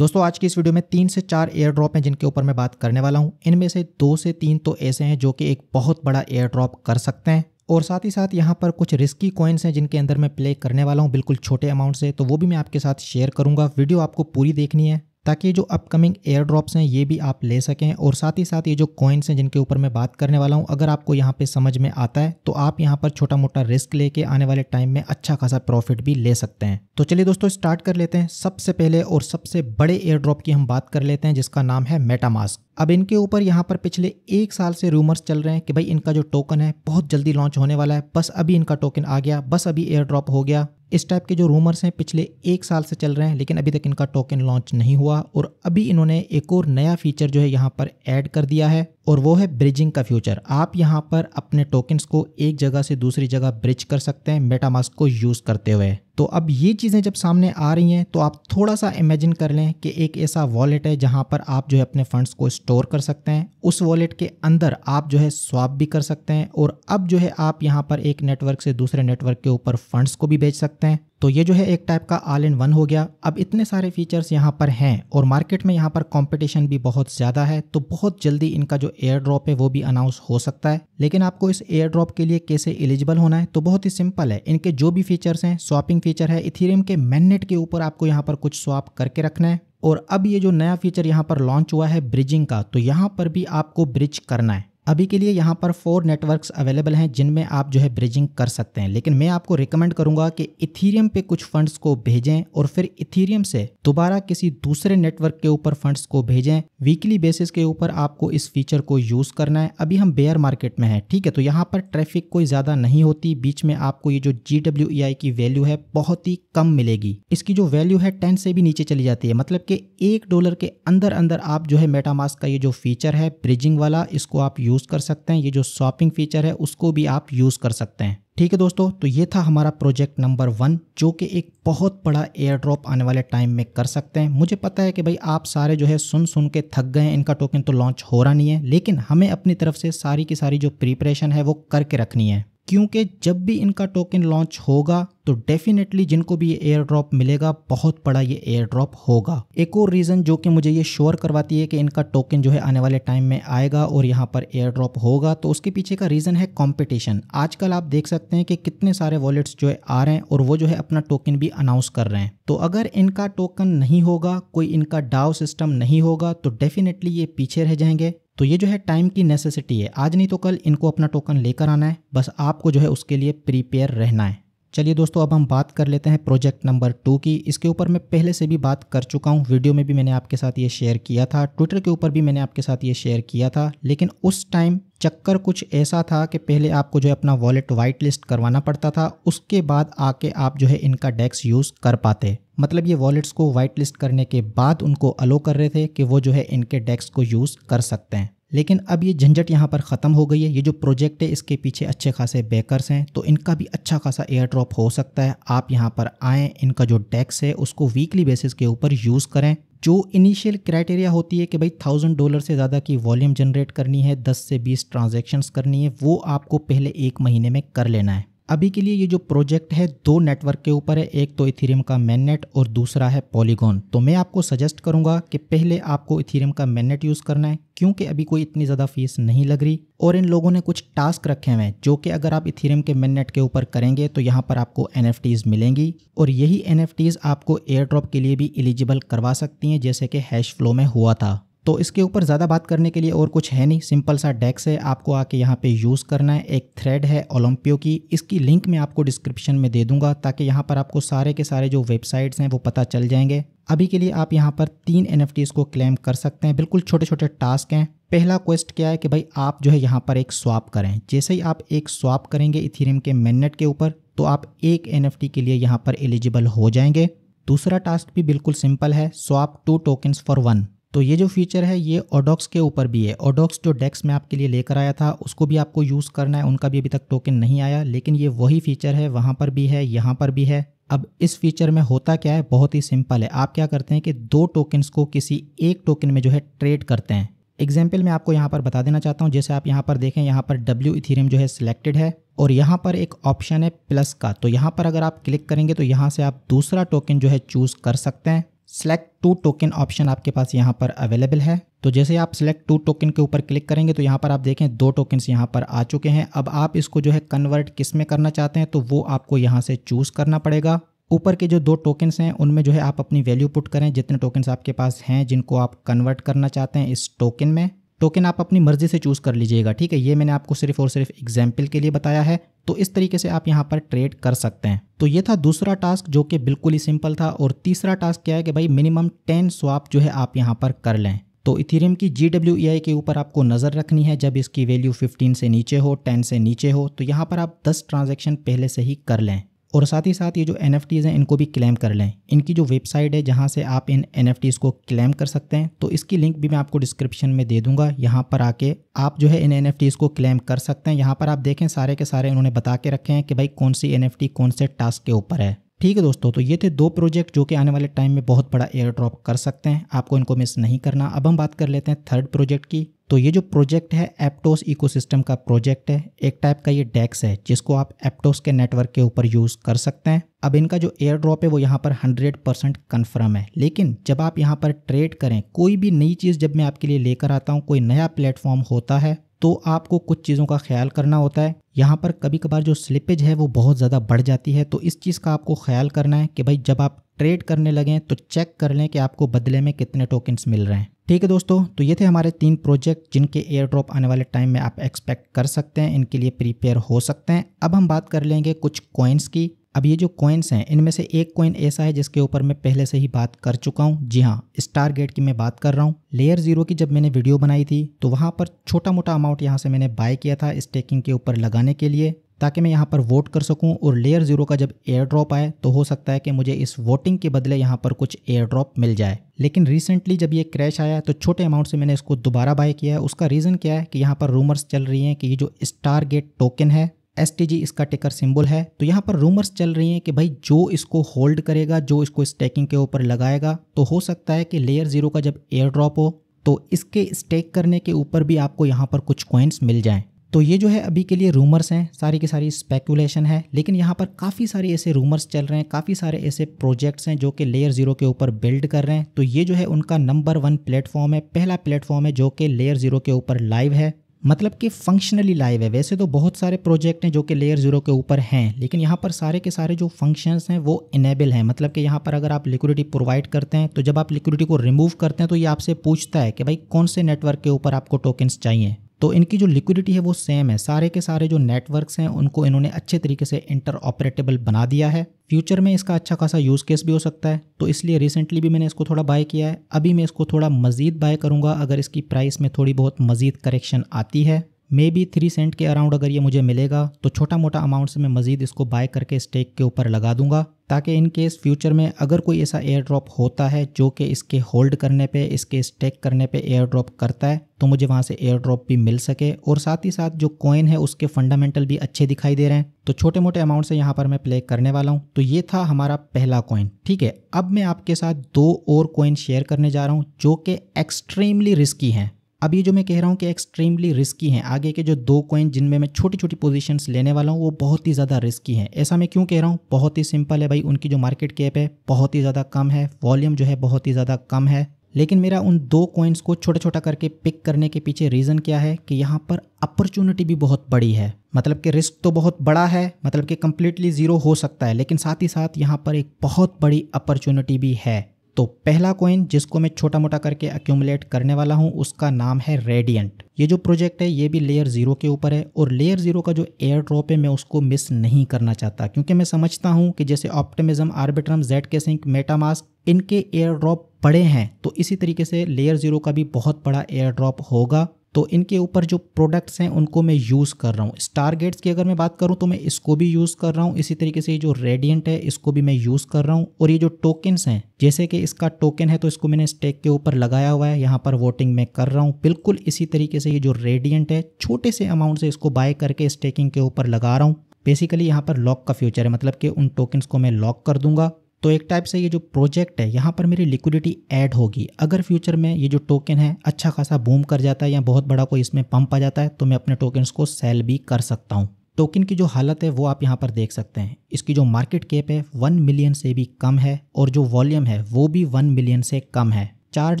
दोस्तों आज की इस वीडियो में तीन से चार एयर ड्रॉप हैं जिनके ऊपर मैं बात करने वाला हूं इनमें से दो से तीन तो ऐसे हैं जो कि एक बहुत बड़ा एयर ड्रॉप कर सकते हैं और साथ ही साथ यहां पर कुछ रिस्की कॉइन्स हैं जिनके अंदर मैं प्ले करने वाला हूं बिल्कुल छोटे अमाउंट से तो वो भी मैं आपके साथ शेयर करूंगा वीडियो आपको पूरी देखनी है ताकि जो अपकमिंग एयर ड्रॉप्स हैं ये भी आप ले सकें और साथ ही साथ ये जो कॉइन्स हैं जिनके ऊपर मैं बात करने वाला हूँ अगर आपको यहाँ पे समझ में आता है तो आप यहाँ पर छोटा मोटा रिस्क लेके आने वाले टाइम में अच्छा खासा प्रॉफिट भी ले सकते हैं तो चलिए दोस्तों स्टार्ट कर लेते हैं सबसे पहले और सबसे बड़े एयर ड्रॉप की हम बात कर लेते हैं जिसका नाम है मेटामास्क अब इनके ऊपर यहाँ पर पिछले एक साल से रूमर्स चल रहे हैं कि भाई इनका जो टोकन है बहुत जल्दी लॉन्च होने वाला है बस अभी इनका टोकन आ गया बस अभी एयर ड्रॉप हो गया इस टाइप के जो रूमर्स हैं पिछले एक साल से चल रहे हैं लेकिन अभी तक इनका टोकन लॉन्च नहीं हुआ और अभी इन्होंने एक और नया फीचर जो है यहाँ पर ऐड कर दिया है और वो है ब्रिजिंग का फ्यूचर आप यहाँ पर अपने टोकन्स को एक जगह से दूसरी जगह ब्रिज कर सकते हैं मेटामास्क को यूज़ करते हुए तो अब ये चीज़ें जब सामने आ रही हैं तो आप थोड़ा सा इमेजिन कर लें कि एक ऐसा वॉलेट है जहाँ पर आप जो है अपने फंड्स को स्टोर कर सकते हैं उस वॉलेट के अंदर आप जो है स्वाप भी कर सकते हैं और अब जो है आप यहाँ पर एक नेटवर्क से दूसरे नेटवर्क के ऊपर फंड्स को भी बेच सकते हैं तो ये जो है एक टाइप का ऑल इन वन हो गया अब इतने सारे फीचर्स यहाँ पर हैं और मार्केट में यहाँ पर कंपटीशन भी बहुत ज़्यादा है तो बहुत जल्दी इनका जो एयर ड्रॉप है वो भी अनाउंस हो सकता है लेकिन आपको इस एयर ड्रॉप के लिए कैसे एलिजिबल होना है तो बहुत ही सिंपल है इनके जो भी फीचर्स हैं स्वापिंग फीचर है इथीरियम के मैनेट के ऊपर आपको यहाँ पर कुछ स्वाप करके रखना है और अब ये जो नया फीचर यहाँ पर लॉन्च हुआ है ब्रिजिंग का तो यहाँ पर भी आपको ब्रिज करना है अभी के लिए यहाँ पर फोर नेटवर्क्स अवेलेबल हैं जिनमें आप जो है ब्रिजिंग कर सकते हैं लेकिन मैं आपको रिकमेंड करूंगा कि इथीरियम पे कुछ फंड्स को भेजें और फिर इथीरियम से दोबारा किसी दूसरे नेटवर्क के ऊपर फंड्स को भेजें वीकली बेसिस के ऊपर आपको इस फीचर को यूज़ करना है अभी हम बेयर मार्केट में है ठीक है तो यहाँ पर ट्रैफिक कोई ज़्यादा नहीं होती बीच में आपको ये जो जी डब्ल्यू की वैल्यू है बहुत ही कम मिलेगी इसकी जो वैल्यू है टेन से भी नीचे चली जाती है मतलब कि एक डॉलर के अंदर अंदर आप जो है मेटामास का ये जो फीचर है ब्रिजिंग वाला इसको आप यूज़ कर सकते हैं ये जो शॉपिंग फीचर है उसको भी आप यूज़ कर सकते हैं ठीक है दोस्तों तो ये था हमारा प्रोजेक्ट नंबर वन जो कि एक बहुत बड़ा एयर ड्रॉप आने वाले टाइम में कर सकते हैं मुझे पता है कि भाई आप सारे जो है सुन सुन के थक गए हैं इनका टोकन तो लॉन्च हो रहा नहीं है लेकिन हमें अपनी तरफ से सारी की सारी जो प्रिपरेशन है वो करके रखनी है क्योंकि जब भी इनका टोकन लॉन्च होगा तो डेफिनेटली जिनको भी ये एयर ड्रॉप मिलेगा बहुत बड़ा ये एयर ड्रॉप होगा एक और रीज़न जो कि मुझे ये श्योर करवाती है कि इनका टोकन जो है आने वाले टाइम में आएगा और यहाँ पर एयर ड्रॉप होगा तो उसके पीछे का रीज़न है कॉम्पिटिशन आजकल आप देख सकते हैं कि कितने सारे वॉलेट्स जो है आ रहे हैं और वो जो है अपना टोकन भी अनाउंस कर रहे हैं तो अगर इनका टोकन नहीं होगा कोई इनका डाव सिस्टम नहीं होगा तो डेफिनेटली ये पीछे रह जाएंगे तो ये जो है टाइम की नेसेसिटी है आज नहीं तो कल इनको अपना टोकन लेकर आना है बस आपको जो है उसके लिए प्रिपेयर रहना है चलिए दोस्तों अब हम बात कर लेते हैं प्रोजेक्ट नंबर टू की इसके ऊपर मैं पहले से भी बात कर चुका हूँ वीडियो में भी मैंने आपके साथ ये शेयर किया था ट्विटर के ऊपर भी मैंने आपके साथ ये शेयर किया था लेकिन उस टाइम चक्कर कुछ ऐसा था कि पहले आपको जो है अपना वॉलेट वाइट लिस्ट करवाना पड़ता था उसके बाद आके आप जो है इनका डेस्क यूज़ कर पाते मतलब ये वॉलेट्स को वाइट लिस्ट करने के बाद उनको अलो कर रहे थे कि वो जो है इनके डेक्स को यूज़ कर सकते हैं लेकिन अब ये झंझट यहाँ पर ख़त्म हो गई है ये जो प्रोजेक्ट है इसके पीछे अच्छे खासे बैकर्स हैं तो इनका भी अच्छा खासा एयर ड्रॉप हो सकता है आप यहाँ पर आएँ इनका जो डेक्स है उसको वीकली बेसिस के ऊपर यूज़ करें जो इनिशियल क्राइटेरिया होती है कि भाई थाउजेंड डॉलर से ज़्यादा की वॉल्यूम जनरेट करनी है दस से बीस ट्रांजेक्शन्स करनी है वो आपको पहले एक महीने में कर लेना है अभी के लिए ये जो प्रोजेक्ट है दो नेटवर्क के ऊपर है एक तो इथेरियम का मैननेट और दूसरा है पॉलीगॉन तो मैं आपको सजेस्ट करूंगा कि पहले आपको इथेरियम का मैननेट यूज़ करना है क्योंकि अभी कोई इतनी ज़्यादा फीस नहीं लग रही और इन लोगों ने कुछ टास्क रखे हुए हैं जो कि अगर आप इथेरियम के मैननेट के ऊपर करेंगे तो यहाँ पर आपको एन मिलेंगी और यही एन आपको एयर ड्रॉप के लिए भी एलिजिबल करवा सकती हैं जैसे कि हैश फ्लो में हुआ था तो इसके ऊपर ज़्यादा बात करने के लिए और कुछ है नहीं सिंपल सा डेक्स है आपको आके यहाँ पे यूज़ करना है एक थ्रेड है ओलम्पियो की इसकी लिंक मैं आपको डिस्क्रिप्शन में दे दूंगा ताकि यहाँ पर आपको सारे के सारे जो वेबसाइट्स हैं वो पता चल जाएंगे अभी के लिए आप यहाँ पर तीन एन को क्लेम कर सकते हैं बिल्कुल छोटे छोटे टास्क हैं पहला क्वेस्ट क्या है कि भाई आप जो है यहाँ पर एक स्वाप करें जैसे ही आप एक स्वाप करेंगे इथीरियम के मैननेट के ऊपर तो आप एक एन के लिए यहाँ पर एलिजिबल हो जाएंगे दूसरा टास्क भी बिल्कुल सिंपल है swap two tokens for one तो ये जो फीचर है ये ओडॉक्स के ऊपर भी है ओडॉक्स जो डेक्स में आपके लिए लेकर आया था उसको भी आपको यूज़ करना है उनका भी अभी तक टोकन नहीं आया लेकिन ये वही फीचर है वहाँ पर भी है यहाँ पर भी है अब इस फीचर में होता क्या है बहुत ही सिंपल है आप क्या करते हैं कि दो टोकन्स को किसी एक टोकन में जो है ट्रेड करते हैं एग्जाम्पल मैं आपको यहाँ पर बता देना चाहता हूँ जैसे आप यहाँ पर देखें यहाँ पर डब्ल्यू इथीरियम जो है सिलेक्टेड है और यहाँ पर एक ऑप्शन है प्लस का तो यहाँ पर अगर आप क्लिक करेंगे तो यहाँ से आप दूसरा टोकन जो है चूज़ कर सकते हैं सेलेक्ट टू टोकन ऑप्शन आपके पास यहाँ पर अवेलेबल है तो जैसे आप सेलेक्ट टू टोकन के ऊपर क्लिक करेंगे तो यहाँ पर आप देखें दो टोकन्स यहाँ पर आ चुके हैं अब आप इसको जो है कन्वर्ट किस में करना चाहते हैं तो वो आपको यहाँ से चूज़ करना पड़ेगा ऊपर के जो दो टोकन्स हैं उनमें जो है आप अपनी वैल्यू पुट करें जितने टोकन्स आपके पास हैं जिनको आप कन्वर्ट करना चाहते हैं इस टोकन में टोकन आप अपनी मर्ज़ी से चूज़ कर लीजिएगा ठीक है ये मैंने आपको सिर्फ और सिर्फ एग्जाम्पल के लिए बताया है तो इस तरीके से आप यहाँ पर ट्रेड कर सकते हैं तो ये था दूसरा टास्क जो कि बिल्कुल ही सिंपल था और तीसरा टास्क क्या है कि भाई मिनिमम टेन स्वाप जो है आप यहाँ पर कर लें तो इथेरियम की जी के ऊपर आपको नज़र रखनी है जब इसकी वैल्यू 15 से नीचे हो 10 से नीचे हो तो यहाँ पर आप 10 ट्रांजैक्शन पहले से ही कर लें और साथ ही साथ ये जो एन हैं इनको भी क्लेम कर लें इनकी जो वेबसाइट है जहाँ से आप इन एन को क्लेम कर सकते हैं तो इसकी लिंक भी मैं आपको डिस्क्रिप्शन में दे दूंगा यहाँ पर आके आप जो है इन एन को क्लेम कर सकते हैं यहाँ पर आप देखें सारे के सारे इन्होंने बता के रखे हैं कि भाई कौन सी एन कौन से टास्क के ऊपर है ठीक है दोस्तों तो ये थे दो प्रोजेक्ट जो कि आने वाले टाइम में बहुत बड़ा एयर ड्रॉप कर सकते हैं आपको इनको मिस नहीं करना अब हम बात कर लेते हैं थर्ड प्रोजेक्ट की तो ये जो प्रोजेक्ट है एप्टोस इकोसिस्टम का प्रोजेक्ट है एक टाइप का ये डेक्स है जिसको आप एप्टोस के नेटवर्क के ऊपर यूज़ कर सकते हैं अब इनका जो एयर ड्रॉप है वो यहाँ पर 100 परसेंट कन्फर्म है लेकिन जब आप यहाँ पर ट्रेड करें कोई भी नई चीज़ जब मैं आपके लिए लेकर आता हूँ कोई नया प्लेटफॉर्म होता है तो आपको कुछ चीज़ों का ख्याल करना होता है यहाँ पर कभी कभार जो स्लिपेज है वो बहुत ज़्यादा बढ़ जाती है तो इस चीज़ का आपको ख्याल करना है कि भाई जब आप ट्रेड करने लगें तो चेक कर लें कि आपको बदले में कितने टोकन्स मिल रहे हैं ठीक है दोस्तों तो ये थे हमारे तीन प्रोजेक्ट जिनके एयर ड्रॉप आने वाले टाइम में आप एक्सपेक्ट कर सकते हैं इनके लिए प्रिपेयर हो सकते हैं अब हम बात कर लेंगे कुछ कॉइन्स की अब ये जो कॉइन्स हैं इनमें से एक कॉइन ऐसा है जिसके ऊपर मैं पहले से ही बात कर चुका हूँ जी हाँ स्टार गेट की मैं बात कर रहा हूँ लेयर जीरो की जब मैंने वीडियो बनाई थी तो वहाँ पर छोटा मोटा अमाउंट यहाँ से मैंने बाय किया था स्टेकिंग के ऊपर लगाने के लिए ताकि मैं यहाँ पर वोट कर सकूँ और लेयर ज़ीरो का जब एयर ड्रॉप आए तो हो सकता है कि मुझे इस वोटिंग के बदले यहाँ पर कुछ एयर ड्रॉप मिल जाए लेकिन रिसेंटली जब ये क्रैश आया तो छोटे अमाउंट से मैंने इसको दोबारा बाय किया है उसका रीज़न क्या है कि यहाँ पर रूमर्स चल रही हैं कि ये जो स्टार गेट टोकन है एस इसका टिकर सिंबल है तो यहाँ पर रूमर्स चल रही हैं कि भाई जो इसको होल्ड करेगा जो इसको स्टैकिंग के ऊपर लगाएगा तो हो सकता है कि लेयर जीरो का जब एयर ड्रॉप हो तो इसके स्टेक करने के ऊपर भी आपको यहाँ पर कुछ कॉइन्स मिल जाएँ तो ये जो है अभी के लिए रूमर्स हैं सारी की सारी स्पेकुलेशन है लेकिन यहाँ पर काफ़ी सारे ऐसे रूमर्स चल रहे हैं काफ़ी सारे ऐसे प्रोजेक्ट्स हैं जो कि लेयर ज़ीरो के ऊपर बिल्ड कर रहे हैं तो ये जो है उनका नंबर वन प्लेटफॉर्म है पहला प्लेटफॉर्म है जो कि लेयर ज़ीरो के ऊपर लाइव है मतलब कि फंक्शनली लाइव है वैसे तो बहुत सारे प्रोजेक्ट हैं जो कि लेयर ज़ीरो के ऊपर हैं लेकिन यहाँ पर सारे के सारे जो फंक्शंस हैं वो इनेबल हैं मतलब कि यहाँ पर अगर आप लिक्विडिटी प्रोवाइड करते हैं तो जब आप लिक्विडिटी को रिमूव करते हैं तो ये आपसे पूछता है कि भाई कौन से नेटवर्क के ऊपर आपको टोकन्स चाहिए तो इनकी जो लिक्विडिटी है वो सेम है सारे के सारे जो नेटवर्क्स हैं उनको इन्होंने अच्छे तरीके से इंटर ऑपरेटेबल बना दिया है फ्यूचर में इसका अच्छा खासा यूज़ केस भी हो सकता है तो इसलिए रिसेंटली भी मैंने इसको थोड़ा बाय किया है अभी मैं इसको थोड़ा मज़ीद बाय करूँगा अगर इसकी प्राइस में थोड़ी बहुत मज़ीद करेक्शन आती है मे बी थ्री सेंट के अराउंड अगर ये मुझे मिलेगा तो छोटा मोटा अमाउंट से मैं मज़ीद इसको बाय करके स्टेक के ऊपर लगा दूंगा ताकि इन केस फ्यूचर में अगर कोई ऐसा एयर ड्रॉप होता है जो कि इसके होल्ड करने पे इसके स्टेक करने पे एयर ड्रॉप करता है तो मुझे वहाँ से एयर ड्रॉप भी मिल सके और साथ ही साथ जो कॉइन है उसके फंडामेंटल भी अच्छे दिखाई दे रहे हैं तो छोटे मोटे अमाउंट से यहाँ पर मैं प्ले करने वाला हूँ तो ये था हमारा पहला कॉइन ठीक है अब मैं आपके साथ दो और कॉइन शेयर करने जा रहा हूँ जो कि एक्सट्रीमली रिस्की हैं अब ये जो मैं कह रहा हूँ कि एक्सट्रीमली रिस्की हैं आगे के जो दो कॉइन जिनमें मैं छोटी छोटी पोजीशंस लेने वाला हूँ वो बहुत ही ज़्यादा रिस्की हैं ऐसा मैं क्यों कह रहा हूँ बहुत ही सिंपल है भाई उनकी जो मार्केट कैप है बहुत ही ज़्यादा कम है वॉल्यूम जो है बहुत ही ज़्यादा कम है लेकिन मेरा उन दो कॉइन्स को छोटा छोटा करके पिक करने के पीछे रीज़न क्या है कि यहाँ पर अपॉर्चुनिटी भी बहुत बड़ी है मतलब कि रिस्क तो बहुत बड़ा है मतलब कि कम्प्लीटली ज़ीरो हो सकता है लेकिन साथ ही साथ यहाँ पर एक बहुत बड़ी अपॉर्चुनिटी भी है तो पहला कॉइन जिसको मैं छोटा मोटा करके अक्यूमुलेट करने वाला हूँ उसका नाम है रेडियंट ये जो प्रोजेक्ट है ये भी लेयर ज़ीरो के ऊपर है और लेयर ज़ीरो का जो एयर ड्रॉप है मैं उसको मिस नहीं करना चाहता क्योंकि मैं समझता हूँ कि जैसे Optimism Arbitrum zkSync MetaMask इनके एयर ड्रॉप बड़े हैं तो इसी तरीके से लेयर ज़ीरो का भी बहुत बड़ा एयर ड्रॉप होगा तो इनके ऊपर जो प्रोडक्ट्स हैं उनको मैं यूज़ कर रहा हूँ स्टार गेट्स की अगर मैं बात करूँ तो मैं इसको भी यूज़ कर रहा हूँ इसी तरीके से ये जो रेडियंट है इसको भी मैं यूज़ कर रहा हूँ और ये जो टोकन्स हैं जैसे कि इसका टोकन है तो इसको मैंने स्टेक के ऊपर लगाया हुआ है यहाँ पर वोटिंग मैं कर रहा हूँ बिल्कुल इसी तरीके से ये जो रेडियंट है छोटे से अमाउंट से इसको बाय करके स्टेकिंग के ऊपर लगा रहा हूँ बेसिकली यहाँ पर लॉक का फ्यूचर है मतलब कि उन टोकन्स को मैं लॉक कर दूंगा तो एक टाइप से ये जो प्रोजेक्ट है यहाँ पर मेरी लिक्विडिटी ऐड होगी अगर फ्यूचर में ये जो टोकन है अच्छा खासा बूम कर जाता है या बहुत बड़ा कोई इसमें पंप आ जाता है तो मैं अपने टोकन्स को सेल भी कर सकता हूँ टोकन की जो हालत है वो आप यहाँ पर देख सकते हैं इसकी जो मार्केट कैप है वन मिलियन से भी कम है और जो वॉल्यूम है वो भी वन मिलियन से कम है चार्ट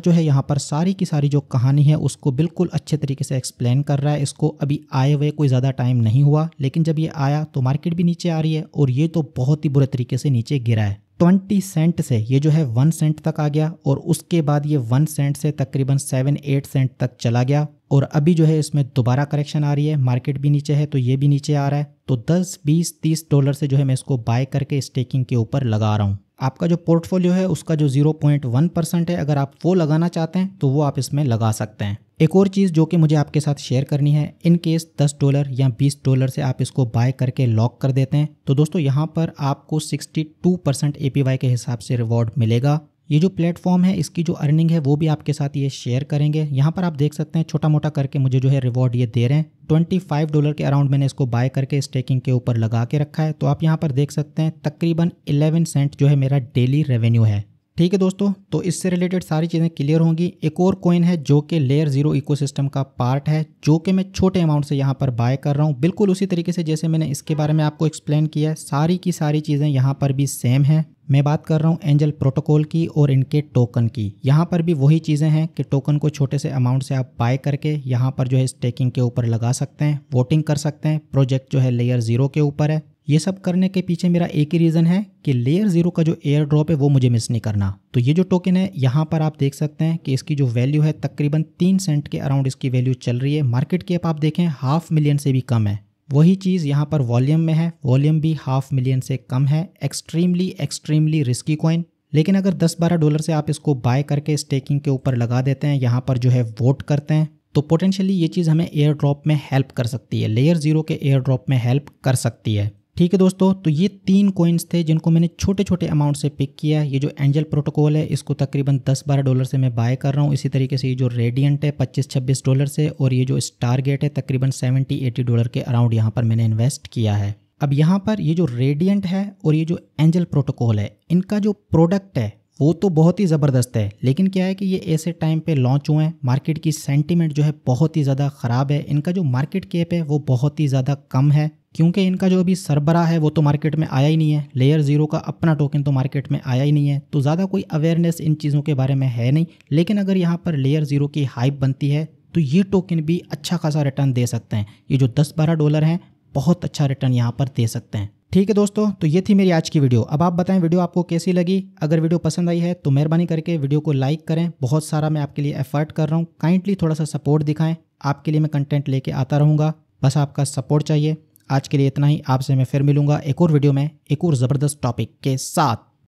जो है यहाँ पर सारी की सारी जो कहानी है उसको बिल्कुल अच्छे तरीके से एक्सप्लेन कर रहा है इसको अभी आए हुए कोई ज़्यादा टाइम नहीं हुआ लेकिन जब ये आया तो मार्केट भी नीचे आ रही है और ये तो बहुत ही बुरे तरीके से नीचे गिरा है ट्वेंटी सेंट से ये जो है वन सेंट तक आ गया और उसके बाद ये वन सेंट से तकरीबन सेवन एट सेंट तक चला गया और अभी जो है इसमें दोबारा करेक्शन आ रही है मार्केट भी नीचे है तो ये भी नीचे आ रहा है तो 10, 20, 30 डॉलर से जो है मैं इसको बाय करके स्टेकिंग के ऊपर लगा रहा हूँ आपका जो पोर्टफोलियो है उसका जो 0.1 परसेंट है अगर आप वो लगाना चाहते हैं तो वो आप इसमें लगा सकते हैं एक और चीज़ जो कि मुझे आपके साथ शेयर करनी है इन केस 10 डॉलर या 20 डॉलर से आप इसको बाय करके लॉक कर देते हैं तो दोस्तों यहाँ पर आपको 62 परसेंट ए के हिसाब से रिवॉर्ड मिलेगा ये जो प्लेटफॉर्म है इसकी जो अर्निंग है वो भी आपके साथ ये शेयर करेंगे यहाँ पर आप देख सकते हैं छोटा मोटा करके मुझे जो है रिवॉर्ड ये दे रहे हैं 25 डॉलर के अराउंड मैंने इसको बाय करके स्टेकिंग के ऊपर लगा के रखा है तो आप यहाँ पर देख सकते हैं तकरीबन 11 सेंट जो है मेरा डेली रेवेन्यू है ठीक है दोस्तों तो इससे रिलेटेड सारी चीज़ें क्लियर होंगी एक और कॉइन है जो कि लेयर जीरो इकोसिस्टम का पार्ट है जो कि मैं छोटे अमाउंट से यहाँ पर बाय कर रहा हूँ बिल्कुल उसी तरीके से जैसे मैंने इसके बारे में आपको एक्सप्लेन किया है सारी की सारी चीज़ें यहाँ पर भी सेम है मैं बात कर रहा हूँ एंजल प्रोटोकॉल की और इनके टोकन की यहाँ पर भी वही चीज़ें हैं कि टोकन को छोटे से अमाउंट से आप बाय करके यहाँ पर जो है स्टेकिंग के ऊपर लगा सकते हैं वोटिंग कर सकते हैं प्रोजेक्ट जो है लेयर ज़ीरो के ऊपर है ये सब करने के पीछे मेरा एक ही रीज़न है कि लेयर ज़ीरो का जो एयर ड्रॉप है वो मुझे मिस नहीं करना तो ये जो टोकन है यहाँ पर आप देख सकते हैं कि इसकी जो वैल्यू है तकरीबन तीन सेंट के अराउंड इसकी वैल्यू चल रही है मार्केट कैप आप देखें हाफ मिलियन से भी कम है वही चीज़ यहाँ पर वॉल्यूम में है वॉल्यूम भी हाफ मिलियन से कम है एक्सट्रीमली एक्सट्रीमली रिस्की कॉइन लेकिन अगर 10-12 डॉलर से आप इसको बाय करके स्टेकिंग के ऊपर लगा देते हैं यहाँ पर जो है वोट करते हैं तो पोटेंशियली ये चीज़ हमें एयर ड्रॉप में हेल्प कर सकती है लेयर ज़ीरो के एयर ड्रॉप में हेल्प कर सकती है ठीक है दोस्तों तो ये तीन कोइंस थे जिनको मैंने छोटे छोटे अमाउंट से पिक किया ये जो एंजल प्रोटोकॉल है इसको तकरीबन 10-12 डॉलर से मैं बाय कर रहा हूँ इसी तरीके से ये जो रेडियंट है 25-26 डॉलर से और ये जो स्टार गेट है तकरीबन 70-80 डॉलर के अराउंड यहाँ पर मैंने इन्वेस्ट किया है अब यहाँ पर ये जो रेडियंट है और ये जो एंजल प्रोटोकॉल है इनका जो प्रोडक्ट है वो तो बहुत ही ज़बरदस्त है लेकिन क्या है कि ये ऐसे टाइम पे लॉन्च हुए हैं मार्केट की सेंटीमेंट जो है बहुत ही ज़्यादा ख़राब है इनका जो मार्केट कैप है वो बहुत ही ज़्यादा कम है क्योंकि इनका जो अभी सरबरा है वो तो मार्केट में आया ही नहीं है लेयर ज़ीरो का अपना टोकन तो मार्केट में आया ही नहीं है तो ज़्यादा कोई अवेयरनेस इन चीज़ों के बारे में है नहीं लेकिन अगर यहाँ पर लेयर ज़ीरो की हाइप बनती है तो ये टोकन भी अच्छा खासा रिटर्न दे सकते हैं ये जो दस बारह डॉलर हैं बहुत अच्छा रिटर्न यहाँ पर दे सकते हैं ठीक है दोस्तों तो ये थी मेरी आज की वीडियो अब आप बताएं वीडियो आपको कैसी लगी अगर वीडियो पसंद आई है तो मेहरबानी करके वीडियो को लाइक करें बहुत सारा मैं आपके लिए एफर्ट कर रहा हूँ काइंडली थोड़ा सा सपोर्ट दिखाएं आपके लिए मैं कंटेंट लेके आता रहूँगा बस आपका सपोर्ट चाहिए आज के लिए इतना ही आपसे मैं फिर मिलूंगा एक और वीडियो में एक और ज़बरदस्त टॉपिक के साथ